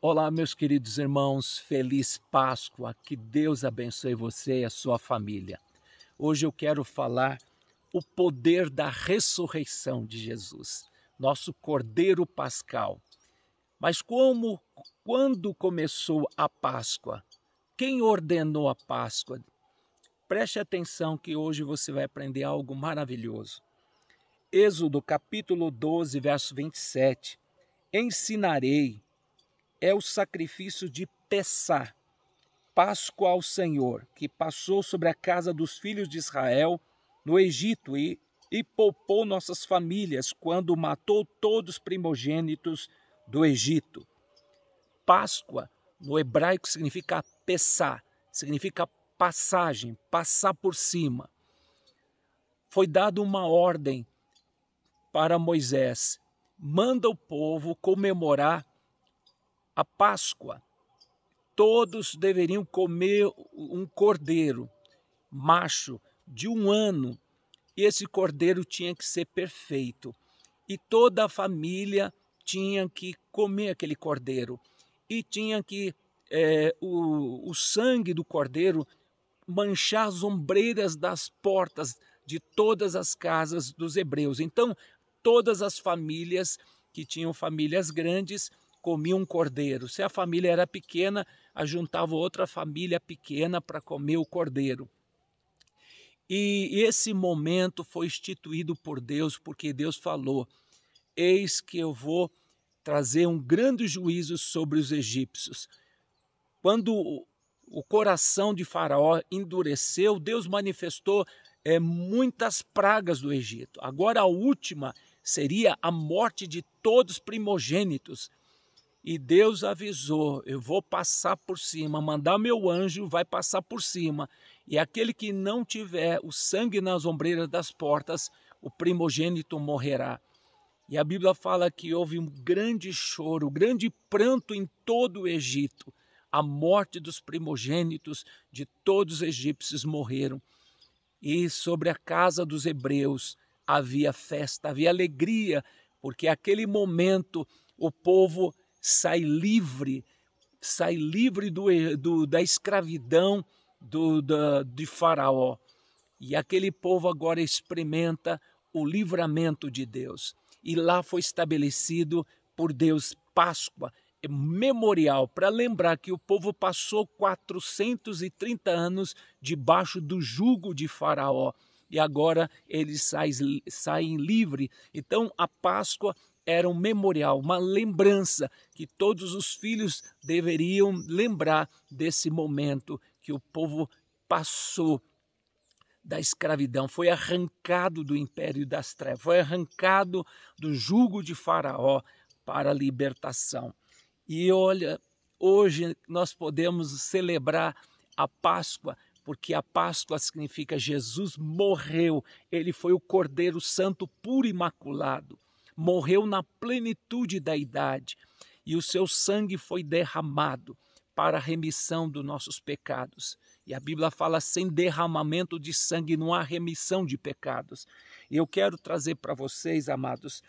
Olá, meus queridos irmãos, feliz Páscoa, que Deus abençoe você e a sua família. Hoje eu quero falar o poder da ressurreição de Jesus, nosso Cordeiro Pascal. Mas como, quando começou a Páscoa? Quem ordenou a Páscoa? Preste atenção que hoje você vai aprender algo maravilhoso. Êxodo capítulo 12, verso 27. Ensinarei é o sacrifício de Pessá, Páscoa ao Senhor, que passou sobre a casa dos filhos de Israel no Egito e, e poupou nossas famílias quando matou todos os primogênitos do Egito. Páscoa, no hebraico, significa Pessá, significa passagem, passar por cima. Foi dada uma ordem para Moisés: manda o povo comemorar a Páscoa, todos deveriam comer um cordeiro macho de um ano. E esse cordeiro tinha que ser perfeito. E toda a família tinha que comer aquele cordeiro. E tinha que é, o, o sangue do cordeiro manchar as ombreiras das portas de todas as casas dos hebreus. Então, todas as famílias que tinham famílias grandes comia um cordeiro. Se a família era pequena, ajuntava outra família pequena para comer o cordeiro. E esse momento foi instituído por Deus, porque Deus falou: Eis que eu vou trazer um grande juízo sobre os egípcios. Quando o coração de Faraó endureceu, Deus manifestou é, muitas pragas do Egito. Agora, a última seria a morte de todos primogênitos. E Deus avisou: eu vou passar por cima, mandar meu anjo, vai passar por cima. E aquele que não tiver o sangue nas ombreiras das portas, o primogênito morrerá. E a Bíblia fala que houve um grande choro, um grande pranto em todo o Egito. A morte dos primogênitos de todos os egípcios morreram. E sobre a casa dos hebreus havia festa, havia alegria, porque aquele momento o povo sai livre, sai livre do, do da escravidão do, de Faraó. E aquele povo agora experimenta o livramento de Deus. E lá foi estabelecido por Deus Páscoa, é memorial, para lembrar que o povo passou 430 anos debaixo do jugo de Faraó. E agora eles saem, saem livre. Então a Páscoa era um memorial, uma lembrança que todos os filhos deveriam lembrar desse momento que o povo passou da escravidão, foi arrancado do império das trevas, foi arrancado do jugo de Faraó para a libertação. E olha, hoje nós podemos celebrar a Páscoa, porque a Páscoa significa Jesus morreu, ele foi o Cordeiro Santo puro e imaculado morreu na plenitude da idade e o seu sangue foi derramado para a remissão dos nossos pecados. E a Bíblia fala: sem derramamento de sangue não há remissão de pecados. E eu quero trazer para vocês, amados,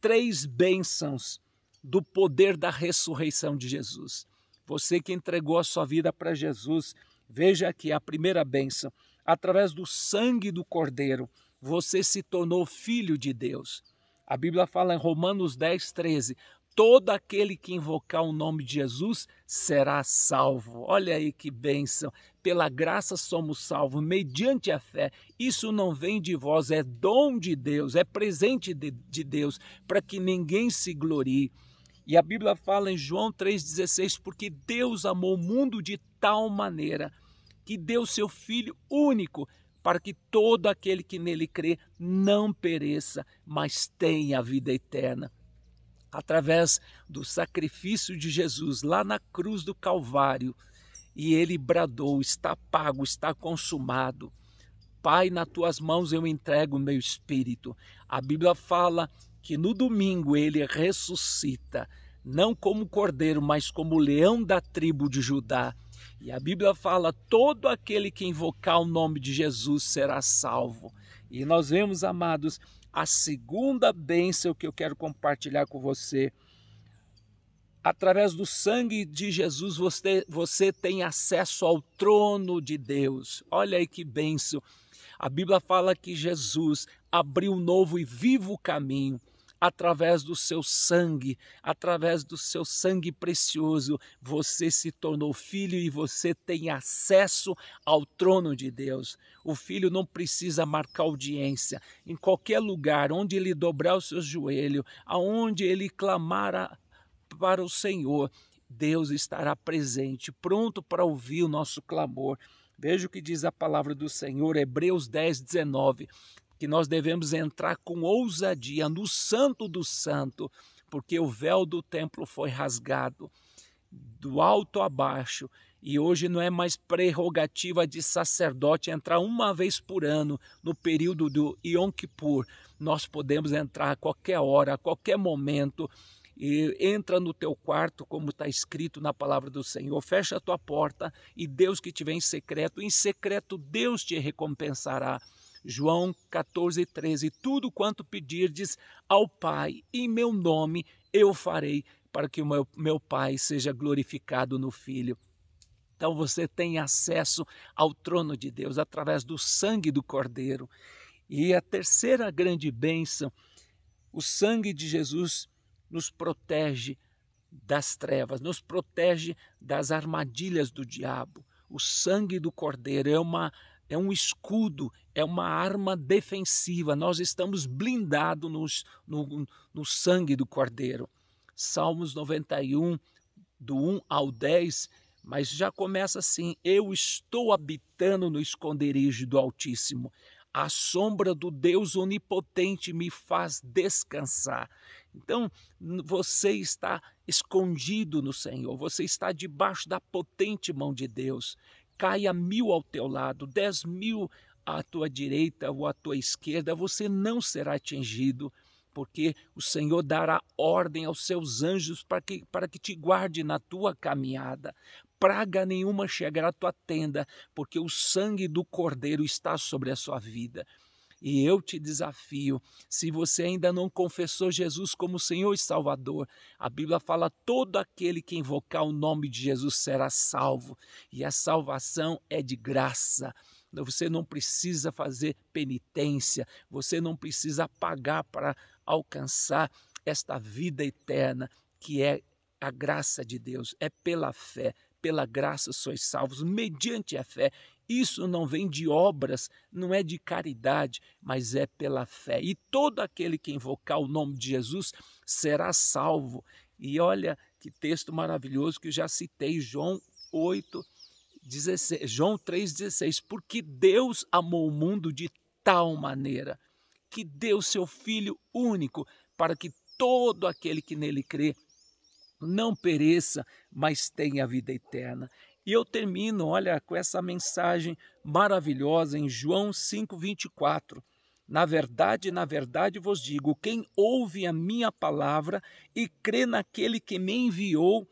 três bênçãos do poder da ressurreição de Jesus. Você que entregou a sua vida para Jesus, veja aqui a primeira bênção. Através do sangue do Cordeiro, você se tornou filho de Deus. A Bíblia fala em Romanos 10, 13: todo aquele que invocar o nome de Jesus será salvo. Olha aí que bênção! Pela graça somos salvos, mediante a fé. Isso não vem de vós, é dom de Deus, é presente de, de Deus, para que ninguém se glorie. E a Bíblia fala em João 3,16: porque Deus amou o mundo de tal maneira que deu seu Filho único para que todo aquele que nele crê não pereça, mas tenha a vida eterna. Através do sacrifício de Jesus lá na cruz do Calvário, e ele bradou: está pago, está consumado. Pai, nas tuas mãos eu entrego o meu espírito. A Bíblia fala que no domingo ele ressuscita, não como cordeiro, mas como leão da tribo de Judá. E a Bíblia fala: todo aquele que invocar o nome de Jesus será salvo. E nós vemos, amados, a segunda bênção que eu quero compartilhar com você. Através do sangue de Jesus, você, você tem acesso ao trono de Deus. Olha aí que bênção. A Bíblia fala que Jesus abriu um novo e vivo caminho através do seu sangue, através do seu sangue precioso, você se tornou filho e você tem acesso ao trono de Deus. O filho não precisa marcar audiência. Em qualquer lugar onde ele dobrar o seu joelho, aonde ele clamar para o Senhor, Deus estará presente, pronto para ouvir o nosso clamor. Veja o que diz a palavra do Senhor, Hebreus 10, 19 que nós devemos entrar com ousadia no Santo do Santo, porque o véu do templo foi rasgado do alto a baixo. E hoje não é mais prerrogativa de sacerdote entrar uma vez por ano no período do Yom Kippur. Nós podemos entrar a qualquer hora, a qualquer momento. E entra no teu quarto, como está escrito na palavra do Senhor, fecha a tua porta e Deus que te vem em secreto, em secreto Deus te recompensará. João 14, 13. Tudo quanto pedirdes ao Pai em meu nome eu farei, para que o meu, meu Pai seja glorificado no Filho. Então você tem acesso ao trono de Deus através do sangue do Cordeiro. E a terceira grande bênção, o sangue de Jesus nos protege das trevas, nos protege das armadilhas do diabo. O sangue do Cordeiro é uma é um escudo, é uma arma defensiva. Nós estamos blindados no, no sangue do Cordeiro. Salmos 91, do 1 ao 10, mas já começa assim: Eu estou habitando no esconderijo do Altíssimo. A sombra do Deus Onipotente me faz descansar. Então, você está escondido no Senhor, você está debaixo da potente mão de Deus caia mil ao teu lado, dez mil à tua direita ou à tua esquerda, você não será atingido, porque o Senhor dará ordem aos seus anjos para que, para que te guarde na tua caminhada. Praga nenhuma chegará à tua tenda, porque o sangue do Cordeiro está sobre a sua vida. E eu te desafio, se você ainda não confessou Jesus como Senhor e Salvador, a Bíblia fala: todo aquele que invocar o nome de Jesus será salvo. E a salvação é de graça. Você não precisa fazer penitência, você não precisa pagar para alcançar esta vida eterna que é a graça de Deus, é pela fé, pela graça sois salvos, mediante a fé. Isso não vem de obras, não é de caridade, mas é pela fé. E todo aquele que invocar o nome de Jesus será salvo. E olha que texto maravilhoso que eu já citei, João 8, 16, João 3,16. Porque Deus amou o mundo de tal maneira que deu seu Filho único para que todo aquele que nele crê não pereça, mas tenha a vida eterna. E eu termino, olha, com essa mensagem maravilhosa em João 5:24. Na verdade, na verdade vos digo: quem ouve a minha palavra e crê naquele que me enviou,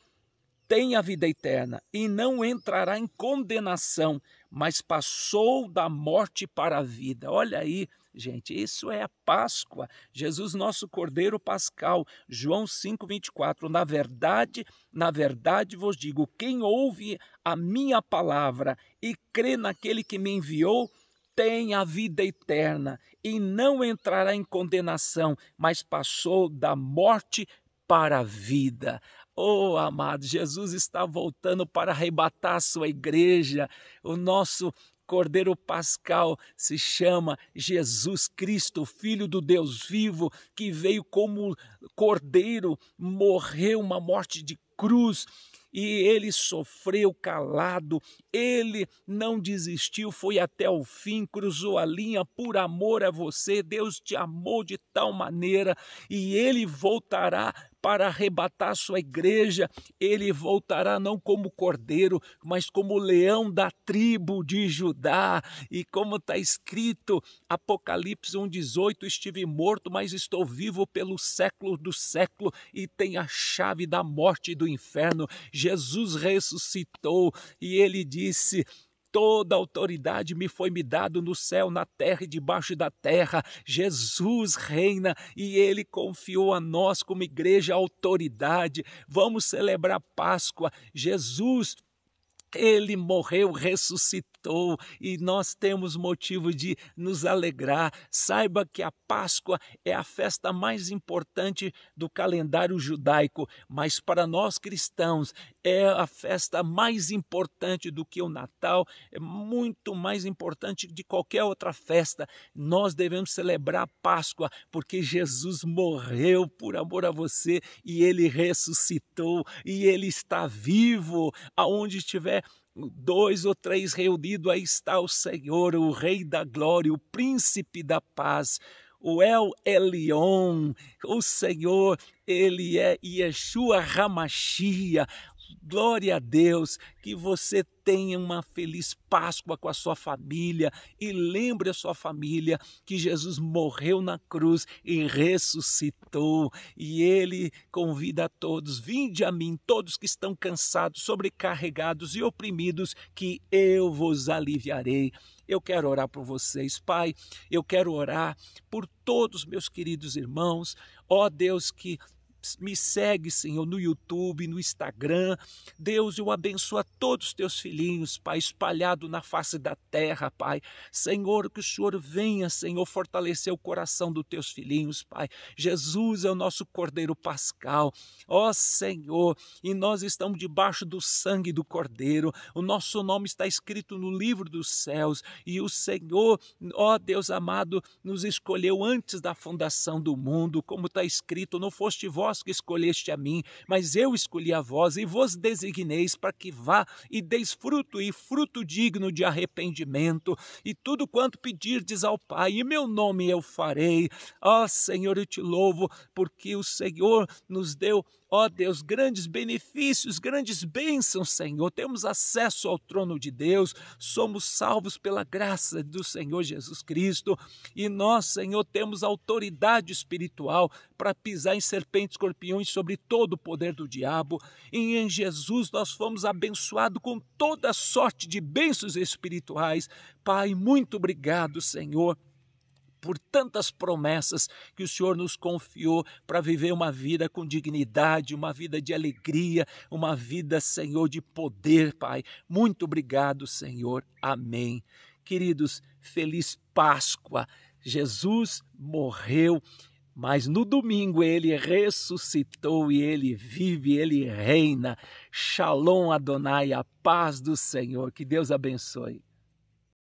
tem a vida eterna e não entrará em condenação, mas passou da morte para a vida. Olha aí, gente, isso é a Páscoa. Jesus, nosso Cordeiro Pascal, João 5:24. Na verdade, na verdade vos digo, quem ouve a minha palavra e crê naquele que me enviou, tem a vida eterna e não entrará em condenação, mas passou da morte para a vida. Oh, amado, Jesus está voltando para arrebatar a sua igreja. O nosso Cordeiro Pascal se chama Jesus Cristo, Filho do Deus vivo, que veio como cordeiro, morreu uma morte de cruz e ele sofreu calado, ele não desistiu, foi até o fim, cruzou a linha por amor a você. Deus te amou de tal maneira e ele voltará para arrebatar sua igreja, ele voltará não como cordeiro, mas como leão da tribo de Judá. E como está escrito, Apocalipse 1,18: Estive morto, mas estou vivo pelo século do século e tenho a chave da morte e do inferno. Jesus ressuscitou e ele disse: Toda autoridade me foi me dado no céu, na terra e debaixo da terra. Jesus reina e ele confiou a nós como igreja autoridade. Vamos celebrar Páscoa. Jesus ele morreu, ressuscitou e nós temos motivo de nos alegrar. Saiba que a Páscoa é a festa mais importante do calendário judaico, mas para nós cristãos é a festa mais importante do que o Natal, é muito mais importante de qualquer outra festa. Nós devemos celebrar a Páscoa, porque Jesus morreu por amor a você e ele ressuscitou e ele está vivo. Aonde estiver dois ou três reunidos, aí está o Senhor, o Rei da Glória, o Príncipe da Paz o El Elion, o Senhor, ele é Yeshua Ramachia, Glória a Deus que você tenha uma feliz Páscoa com a sua família e lembre a sua família que Jesus morreu na cruz e ressuscitou. E ele convida a todos: vinde a mim, todos que estão cansados, sobrecarregados e oprimidos, que eu vos aliviarei. Eu quero orar por vocês, Pai. Eu quero orar por todos meus queridos irmãos. Ó oh, Deus, que me segue, Senhor, no YouTube, no Instagram. Deus, eu abençoo a todos os teus filhinhos, Pai, espalhado na face da terra, Pai. Senhor, que o Senhor venha, Senhor, fortalecer o coração dos teus filhinhos, Pai. Jesus é o nosso Cordeiro Pascal. Ó Senhor, e nós estamos debaixo do sangue do Cordeiro. O nosso nome está escrito no livro dos céus e o Senhor, ó Deus amado, nos escolheu antes da fundação do mundo, como está escrito, não foste vós vós que escolheste a mim, mas eu escolhi a vós e vos designeis para que vá e deis fruto e fruto digno de arrependimento, e tudo quanto pedirdes ao Pai, em meu nome eu farei. Ó Senhor, eu te louvo, porque o Senhor nos deu Ó oh Deus, grandes benefícios, grandes bênçãos, Senhor. Temos acesso ao trono de Deus, somos salvos pela graça do Senhor Jesus Cristo e nós, Senhor, temos autoridade espiritual para pisar em serpentes, escorpiões, sobre todo o poder do diabo. E em Jesus nós fomos abençoados com toda sorte de bênçãos espirituais. Pai, muito obrigado, Senhor por tantas promessas que o Senhor nos confiou para viver uma vida com dignidade, uma vida de alegria, uma vida, Senhor, de poder, Pai. Muito obrigado, Senhor. Amém. Queridos, feliz Páscoa. Jesus morreu mas no domingo ele ressuscitou e ele vive, ele reina. Shalom Adonai, a paz do Senhor. Que Deus abençoe.